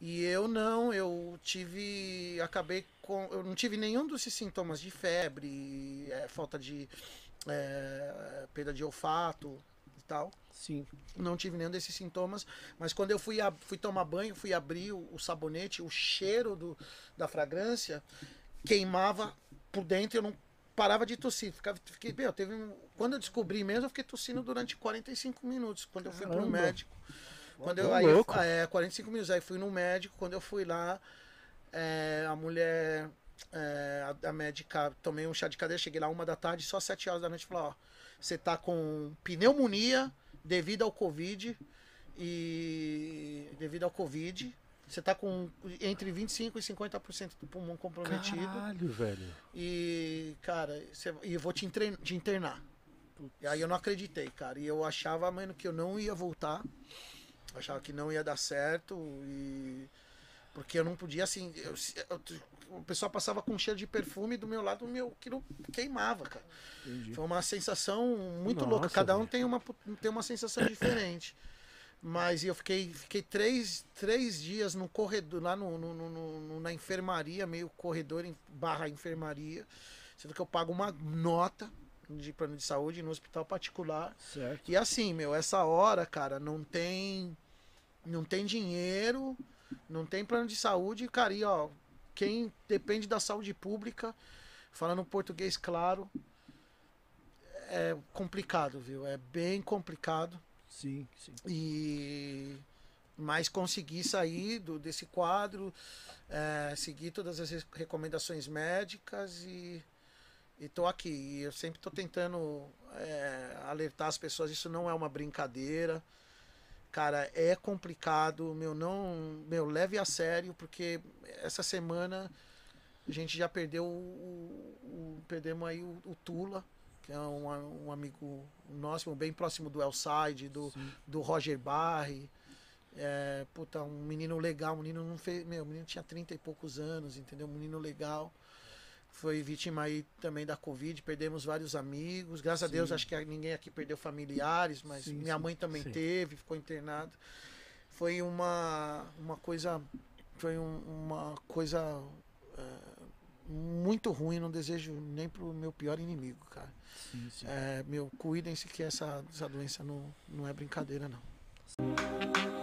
E eu não, eu tive. Acabei com. Eu não tive nenhum desses sintomas de febre, é, falta de. É, perda de olfato e tal. Sim. Não tive nenhum desses sintomas, mas quando eu fui, a, fui tomar banho, fui abrir o, o sabonete, o cheiro do, da fragrância queimava por dentro, eu não parava de tossir. Ficava, fiquei, meu, teve um, quando eu descobri mesmo, eu fiquei tossindo durante 45 minutos, quando eu fui para o médico. Quando eu, aí, louco. É, 45 minutos. Aí fui no médico, quando eu fui lá, é, a mulher, é, a, a, médica, tomei um chá de cadeira, cheguei lá uma da tarde, só sete horas da noite, falou, ó, você tá com pneumonia devido ao Covid e devido ao Covid, você tá com entre 25 e 50% do pulmão comprometido. Caralho, velho. E, cara, cê, e vou te, internar, te internar. E aí eu não acreditei, cara. E eu achava, mano, que eu não ia voltar achava que não ia dar certo e porque eu não podia assim, eu, eu, o pessoal passava com cheiro de perfume do meu lado, meu que não queimava, cara. Entendi. Foi uma sensação muito Nossa, louca. Cada um tem uma tem uma sensação diferente. Mas eu fiquei, fiquei três, três dias no corredor, lá no, no, no, no na enfermaria, meio corredor em, barra enfermaria. Sendo que eu pago uma nota de plano de saúde no hospital particular. Certo. E assim, meu, essa hora, cara, não tem não tem dinheiro, não tem plano de saúde, cara, e ó, quem depende da saúde pública, falando português claro, é complicado, viu? É bem complicado. Sim, sim. E mas consegui sair do, desse quadro, é, seguir todas as recomendações médicas e estou aqui. E eu sempre estou tentando é, alertar as pessoas, isso não é uma brincadeira. Cara, é complicado, meu, não, meu, leve a sério, porque essa semana a gente já perdeu o, o perdemos aí o, o, Tula, que é um, um amigo nosso, bem próximo do Elside, do, do Roger Barre. É, puta, um menino legal, um menino não fez, meu, menino tinha 30 e poucos anos, entendeu? Um menino legal foi vítima aí também da Covid, perdemos vários amigos. Graças sim. a Deus, acho que ninguém aqui perdeu familiares, mas sim, minha mãe também sim. teve, ficou internada Foi uma, uma coisa. Foi um, uma coisa é, muito ruim, não desejo nem pro meu pior inimigo, cara. É, meu, cuidem-se que essa, essa doença não, não é brincadeira, não.